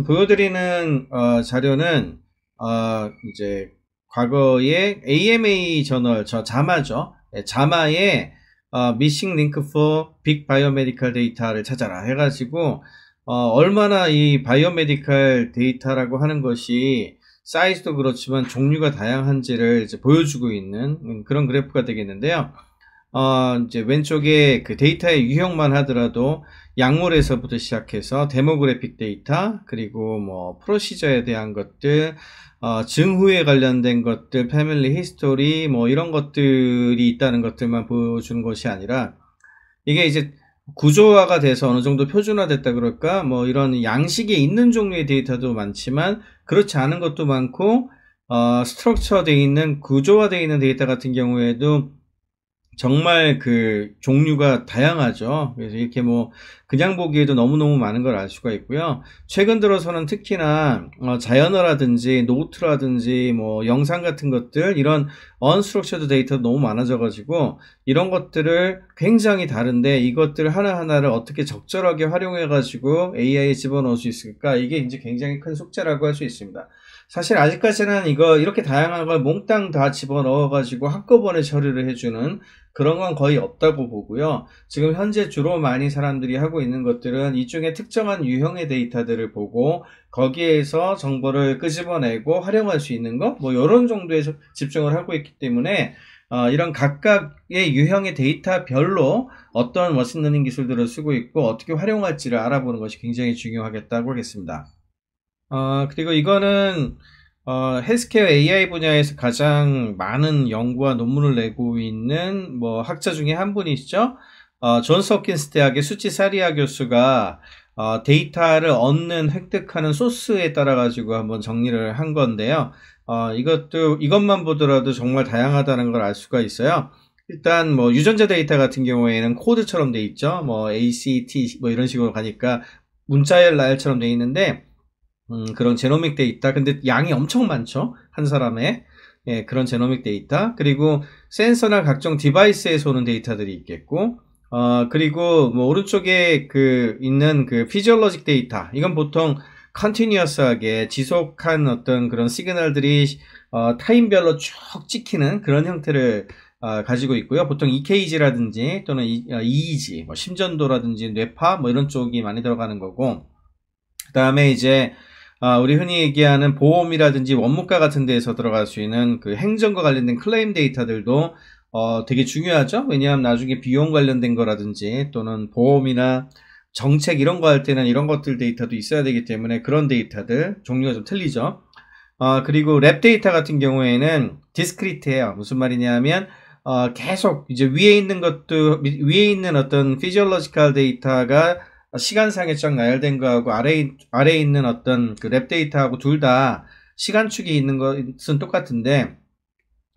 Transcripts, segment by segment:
지금 보여드리는 어, 자료는 어, 이제 과거에 AMA 저널 저 자마죠. 네, 자마의 어, Missing Link for Big Biomedical Data를 찾아라 해가지고 어, 얼마나 이 바이오메디컬 데이터라고 하는 것이 사이즈도 그렇지만 종류가 다양한지를 이제 보여주고 있는 음, 그런 그래프가 되겠는데요. 어, 이제 왼쪽에 그 데이터의 유형만 하더라도 약물에서부터 시작해서 데모그래픽 데이터 그리고 뭐 프로시저에 대한 것들 어, 증후에 관련된 것들 패밀리 히스토리 뭐 이런 것들이 있다는 것들만 보여주는 것이 아니라 이게 이제 구조화가 돼서 어느 정도 표준화됐다 그럴까 뭐 이런 양식이 있는 종류의 데이터도 많지만 그렇지 않은 것도 많고 어, 스트럭처 되어 있는 구조화 되어 있는 데이터 같은 경우에도 정말 그 종류가 다양하죠. 그래서 이렇게 뭐 그냥 보기에도 너무너무 많은 걸 알 수가 있고요. 최근 들어서는 특히나 어, 자연어라든지 노트라든지 뭐 영상 같은 것들 이런 언스트럭처드 데이터 너무 많아져 가지고 이런 것들을 굉장히 다른데 이것들 하나하나를 어떻게 적절하게 활용해 가지고 AI에 집어넣을 수 있을까? 이게 이제 굉장히 큰 숙제라고 할 수 있습니다. 사실 아직까지는 이거 이렇게 다양한 걸 몽땅 다 집어넣어가지고 한꺼번에 처리를 해주는 그런 건 거의 없다고 보고요. 지금 현재 주로 많이 사람들이 하고 있는 것들은 이중에 특정한 유형의 데이터들을 보고 거기에서 정보를 끄집어내고 활용할 수 있는 거뭐 이런 정도에 집중을 하고 있기 때문에 어, 이런 각각의 유형의 데이터별로 어떤 머신러닝 기술들을 쓰고 있고 어떻게 활용할지를 알아보는 것이 굉장히 중요하겠다고 하겠습니다. 어, 그리고 이거는 어, 헬스케어 AI 분야에서 가장 많은 연구와 논문을 내고 있는 뭐 학자 중에 한 분이시죠. 어, 존스 홉킨스 대학의 수치 사리아 교수가 어, 데이터를 얻는 획득하는 소스에 따라 가지고 한번 정리를 한 건데요. 어, 이것도 이것만 보더라도 정말 다양하다는 걸 알 수가 있어요. 일단 뭐 유전자 데이터 같은 경우에는 코드처럼 돼 있죠. 뭐 ACT 뭐 이런 식으로 가니까 문자열 나열처럼 돼 있는데 음, 그런 제노믹 데이터. 근데 양이 엄청 많죠. 한 사람의. 예, 그런 제노믹 데이터. 그리고 센서나 각종 디바이스에서 오는 데이터들이 있겠고, 어, 그리고 뭐 오른쪽에 그 있는 그 피지얼러직 데이터. 이건 보통 컨티뉴어스하게 지속한 어떤 그런 시그널들이 어, 타임별로 쭉 찍히는 그런 형태를 어, 가지고 있고요. 보통 EKG라든지 또는 EEG, 어, 뭐 심전도라든지 뇌파 뭐 이런 쪽이 많이 들어가는 거고 그 다음에 이제 아, 우리 흔히 얘기하는 보험이라든지 원무과 같은 데에서 들어갈 수 있는 그 행정과 관련된 클레임 데이터들도 어, 되게 중요하죠. 왜냐하면 나중에 비용 관련된 거라든지 또는 보험이나 정책 이런 거 할 때는 이런 것들 데이터도 있어야 되기 때문에 그런 데이터들 종류가 좀 틀리죠. 어, 그리고 랩 데이터 같은 경우에는 디스크리트해요. 무슨 말이냐면 어, 계속 이제 위에 있는 것도 위에 있는 어떤 피지올로지컬 데이터가 시간상에 쫙 나열된 거하고 아래 아래 있는 어떤 그랩 데이터하고 둘 다 시간축이 있는 것은 똑같은데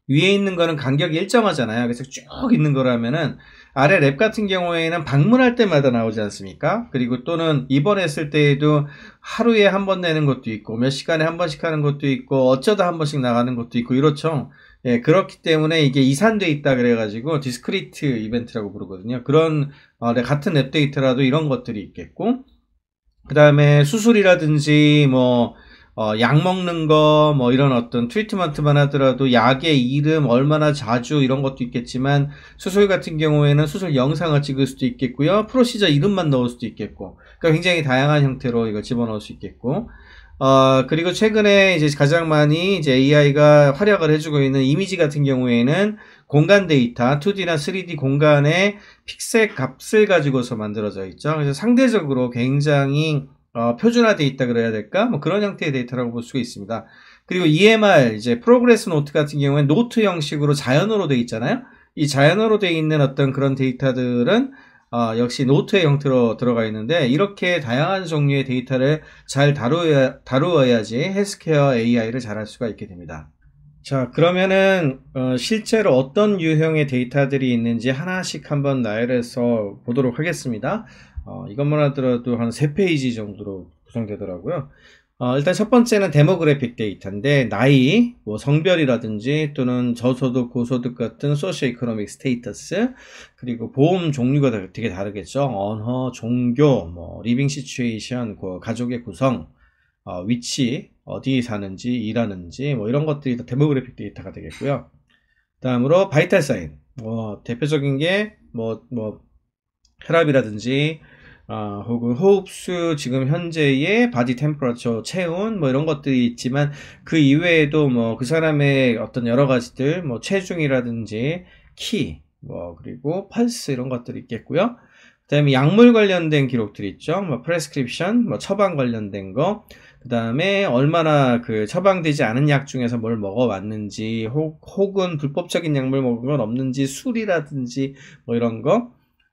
위에 있는 거는 간격이 일정하잖아요. 그래서 쭉 있는 거라면은 아래 랩 같은 경우에는 방문할 때마다 나오지 않습니까? 그리고 또는 입원했을 때에도 하루에 한 번 내는 것도 있고 몇 시간에 한 번씩 하는 것도 있고 어쩌다 한 번씩 나가는 것도 있고 이렇죠. 예, 그렇기 때문에 이게 이산돼 있다 그래가지고 디스크리트 이벤트라고 부르거든요. 그런 어, 같은 랩데이트라도 이런 것들이 있겠고, 그 다음에 수술이라든지 뭐 어, 약 먹는 거, 뭐 이런 어떤 트리트먼트만 하더라도 약의 이름, 얼마나 자주 이런 것도 있겠지만 수술 같은 경우에는 수술 영상을 찍을 수도 있겠고요. 프로시저 이름만 넣을 수도 있겠고. 그러니까 굉장히 다양한 형태로 이거 집어넣을 수 있겠고. 어, 그리고 최근에 이제 가장 많이 이제 AI가 활약을 해주고 있는 이미지 같은 경우에는 공간 데이터, 2D나 3D 공간의 픽셀 값을 가지고서 만들어져 있죠. 그래서 상대적으로 굉장히 어, 표준화되어 있다 그래야 될까? 뭐 그런 형태의 데이터라고 볼 수가 있습니다. 그리고 EMR 이제 프로그레스 노트 같은 경우에 노트 형식으로 자연으로 되어 있잖아요. 이자연으로 되어 있는 어떤 그런 데이터들은 아, 역시 노트의 형태로 들어가 있는데 이렇게 다양한 종류의 데이터를 잘 다루어야, 다루어야지 헬스케어 AI를 잘 할 수가 있게 됩니다. 자 그러면은 어, 실제로 어떤 유형의 데이터들이 있는지 하나씩 한번 나열해서 보도록 하겠습니다. 어, 이것만 하더라도 한 3페이지 정도로 구성되더라고요. 어, 일단 첫 번째는 데모그래픽 데이터인데 나이, 뭐 성별이라든지 또는 저소득, 고소득 같은 소시에코노믹 스테이터스 그리고 보험 종류가 되게 다르겠죠. 언어, 종교, 뭐 리빙 시츄에이션, 그 가족의 구성, 어, 위치, 어디 사는지, 일하는지 뭐 이런 것들이 다 데모그래픽 데이터가 되겠고요. 다음으로 바이탈 사인, 뭐 대표적인 게 뭐뭐 뭐 혈압이라든지 아, 혹은 호흡수 지금 현재의 바디 템퍼러처 체온 뭐 이런 것들이 있지만 그 이외에도 뭐 그 사람의 어떤 여러 가지들 뭐 체중이라든지 키 뭐 그리고 펄스 이런 것들이 있겠고요. 그다음에 약물 관련된 기록들이 있죠. 뭐 프레스크립션, 뭐 처방 관련된 거. 그다음에 얼마나 그 처방되지 않은 약 중에서 뭘 먹어 왔는지 혹은 불법적인 약물 먹은 건 없는지 술이라든지 뭐 이런 거.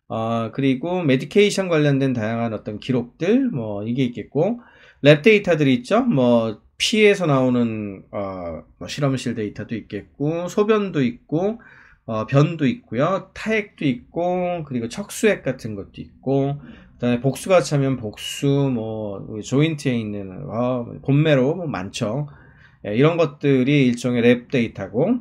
어, 그리고 메디케이션 관련된 다양한 어떤 기록들 뭐 이게 있겠고 랩 데이터들이 있죠. 뭐 피에서 나오는 어, 뭐 실험실 데이터도 있겠고 소변도 있고 어, 변도 있고요. 타액도 있고 그리고 척수액 같은 것도 있고 그다음에 복수가 차면 복수 뭐 조인트에 있는 어, 본매로 뭐 많죠. 예, 이런 것들이 일종의 랩 데이터고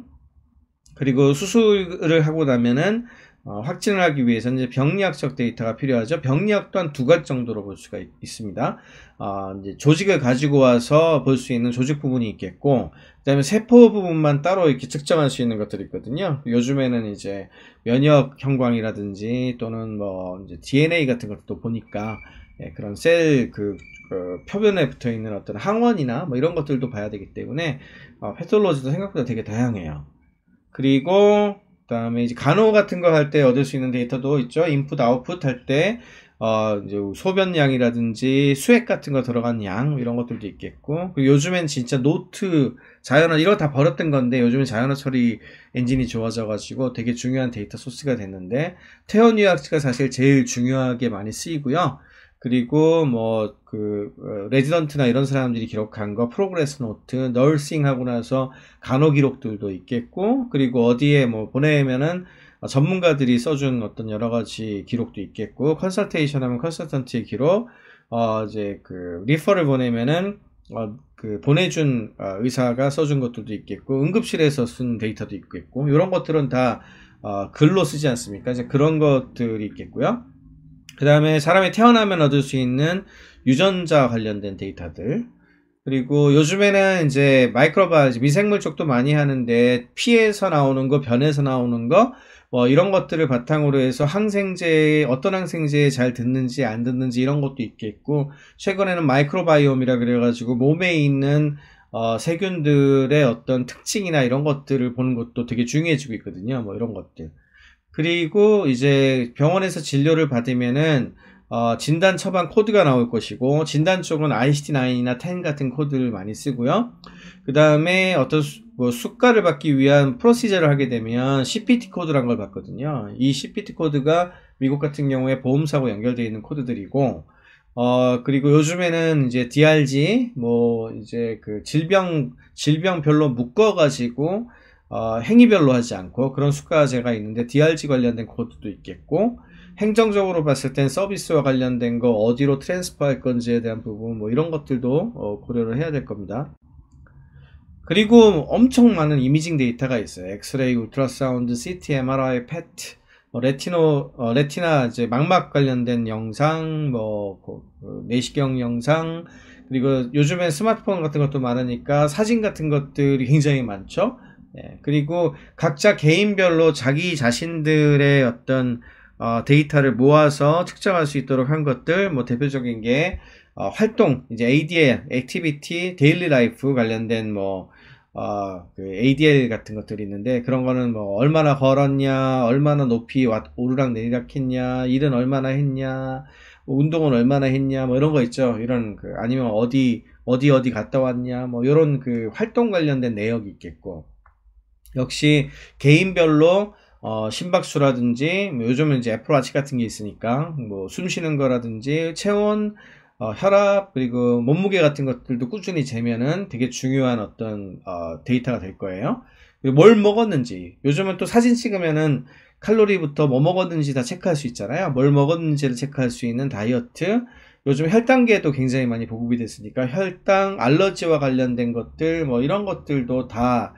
그리고 수술을 하고 나면은 어, 확진을 하기 위해서는 이제 병리학적 데이터가 필요하죠. 병리학 또한 두 가지 정도로 볼 수가 있, 습니다 어, 아, 이제 조직을 가지고 와서 볼 수 있는 조직 부분이 있겠고, 그다음에 세포 부분만 따로 이렇게 측정할 수 있는 것들이 있거든요. 요즘에는 이제 면역 형광이라든지 또는 뭐 이제 DNA 같은 것도 보니까 예, 그런 셀그 그 표면에 붙어 있는 어떤 항원이나 뭐 이런 것들도 봐야 되기 때문에 어, 패톨로지도 생각보다 되게 다양해요. 그리고 그 다음에 이제 간호 같은 거 할 때 얻을 수 있는 데이터도 있죠. 인풋, 아웃풋 할 때 어, 이제 소변량이라든지 수액 같은 거 들어간 양 이런 것들도 있겠고 그리고 요즘엔 진짜 노트 자연어 이거 다 버렸던 건데 요즘엔 자연어 처리 엔진이 좋아져 가지고 되게 중요한 데이터 소스가 됐는데 퇴원 유학지가 사실 제일 중요하게 많이 쓰이고요 그리고 뭐그 어, 레지던트나 이런 사람들이 기록한 거 프로그레스 노트, 널싱 하고 나서 간호 기록들도 있겠고 그리고 어디에 뭐 보내면은 전문가들이 써준 어떤 여러 가지 기록도 있겠고 컨설테이션 하면 컨설턴트의 기록 어 이제 그 리퍼를 보내면은 어, 그 보내준 어, 의사가 써준 것들도 있겠고 응급실에서 쓴 데이터도 있겠고 이런 것들은 다 어, 글로 쓰지 않습니까? 이제 그런 것들이 있겠고요. 그 다음에 사람이 태어나면 얻을 수 있는 유전자 관련된 데이터들. 그리고 요즘에는 이제 마이크로바이오지 미생물 쪽도 많이 하는데 피에서 나오는 거, 변에서 나오는 거, 뭐 이런 것들을 바탕으로 해서 항생제 어떤 항생제에 잘 듣는지 안 듣는지 이런 것도 있겠고 최근에는 마이크로바이옴이라 그래가지고 몸에 있는 어, 세균들의 어떤 특징이나 이런 것들을 보는 것도 되게 중요해지고 있거든요. 뭐 이런 것들. 그리고 이제 병원에서 진료를 받으면은 어, 진단 처방 코드가 나올 것이고 진단 쪽은 ICT9이나 10 같은 코드를 많이 쓰고요. 그 다음에 어떤 수, 뭐 숙가를 받기 위한 프로시저를 하게 되면 CPT 코드란 걸 받거든요. 이 CPT 코드가 미국 같은 경우에 보험사고 연결되어 있는 코드들이고 어, 그리고 요즘에는 이제 DRG, 뭐, 이제 그 질병, 질병별로 묶어가지고 어, 행위별로 하지 않고 그런 수가제가 있는데 DRG 관련된 코드도 있겠고 행정적으로 봤을 땐 서비스와 관련된 거 어디로 트랜스퍼할 건지에 대한 부분 뭐 이런 것들도 어, 고려를 해야 될 겁니다. 그리고 엄청 많은 이미징 데이터가 있어요. 엑스레이, 울트라사운드, CT, MRI, PET, 뭐 레티노, 어, 레티나 이제 망막 관련된 영상, 뭐 그, 그, 내시경 영상, 그리고 요즘엔 스마트폰 같은 것도 많으니까 사진 같은 것들이 굉장히 많죠. 예, 그리고 각자 개인별로 자기 자신들의 어떤 어, 데이터를 모아서 측정할 수 있도록 한 것들, 뭐 대표적인 게 어, 활동, 이제 ADL, Activity, Daily Life 관련된 뭐 어, 그 ADL 같은 것들이 있는데 그런 거는 뭐 얼마나 걸었냐, 얼마나 높이 오르락 내리락 했냐, 일은 얼마나 했냐, 뭐 운동은 얼마나 했냐, 뭐 이런 거 있죠. 이런 그 아니면 어디 어디 어디 갔다 왔냐, 뭐 이런 그 활동 관련된 내역이 있겠고. 역시 개인별로 어, 심박수라든지 뭐 요즘은 이제 애플워치 같은 게 있으니까 뭐 숨쉬는 거라든지 체온 어, 혈압 그리고 몸무게 같은 것들도 꾸준히 재면은 되게 중요한 어떤 어, 데이터가 될 거예요. 뭘 먹었는지 요즘은 또 사진 찍으면은 칼로리부터 뭐 먹었는지 다 체크할 수 있잖아요. 뭘 먹었는지를 체크할 수 있는 다이어트 요즘 혈당계도 굉장히 많이 보급이 됐으니까 혈당 알러지와 관련된 것들 뭐 이런 것들도 다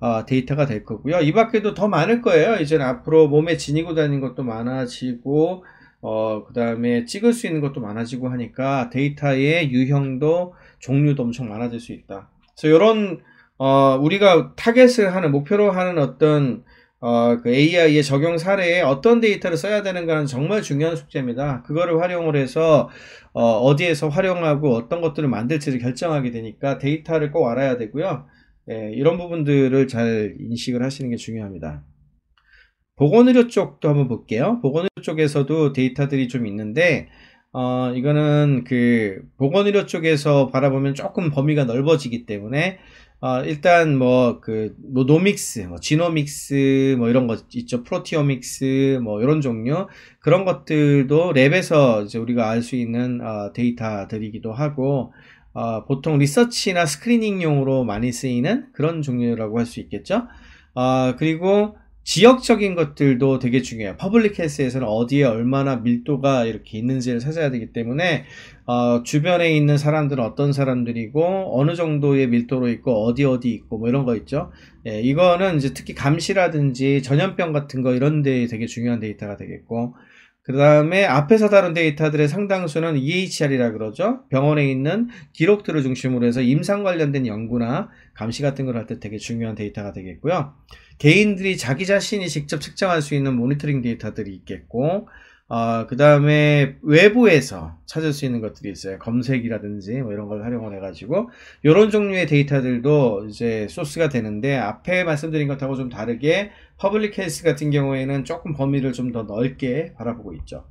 어, 데이터가 될 거고요. 이 밖에도 더 많을 거예요. 이제 앞으로 몸에 지니고 다니는 것도 많아지고 어, 그 다음에 찍을 수 있는 것도 많아지고 하니까 데이터의 유형도 종류도 엄청 많아질 수 있다. 그래서 이런 어, 우리가 타겟을 하는 목표로 하는 어떤 어, 그 AI의 적용 사례에 어떤 데이터를 써야 되는가는 정말 중요한 숙제입니다. 그거를 활용을 해서 어, 어디에서 활용하고 어떤 것들을 만들지를 결정하게 되니까 데이터를 꼭 알아야 되고요. 예, 이런 부분들을 잘 인식을 하시는 게 중요합니다. 보건의료 쪽도 한번 볼게요. 보건의료 쪽에서도 데이터들이 좀 있는데, 어, 이거는 그 보건의료 쪽에서 바라보면 조금 범위가 넓어지기 때문에, 어, 일단 뭐그 노믹스, 뭐 지노믹스 뭐 이런 거 있죠. 프로티오믹스 뭐 이런 종류 그런 것들도 랩에서 이제 우리가 알 수 있는 어, 데이터들이기도 하고 어, 보통 리서치나 스크리닝용으로 많이 쓰이는 그런 종류라고 할 수 있겠죠. 어, 그리고 지역적인 것들도 되게 중요해요. 퍼블릭 헬스에서는 어디에 얼마나 밀도가 이렇게 있는지를 찾아야 되기 때문에 어, 주변에 있는 사람들은 어떤 사람들이고 어느 정도의 밀도로 있고 어디 어디 있고 뭐 이런 거 있죠. 예, 이거는 이제 특히 감시라든지 전염병 같은 거 이런 데에 되게 중요한 데이터가 되겠고 그 다음에 앞에 서다룬 데이터들의 상당수는 EHR이라 그러죠. 병원에 있는 기록들을 중심으로 해서 임상 관련된 연구나 감시 같은 걸 할 때 되게 중요한 데이터가 되겠고요. 개인들이 자기 자신이 직접 측정할 수 있는 모니터링 데이터들이 있겠고 어, 그 다음에 외부에서 찾을 수 있는 것들이 있어요. 검색이라든지 뭐 이런 걸 활용을 해가지고 이런 종류의 데이터들도 이제 소스가 되는데 앞에 말씀드린 것하고 좀 다르게 퍼블릭 케이스 같은 경우에는 조금 범위를 좀 더 넓게 바라보고 있죠.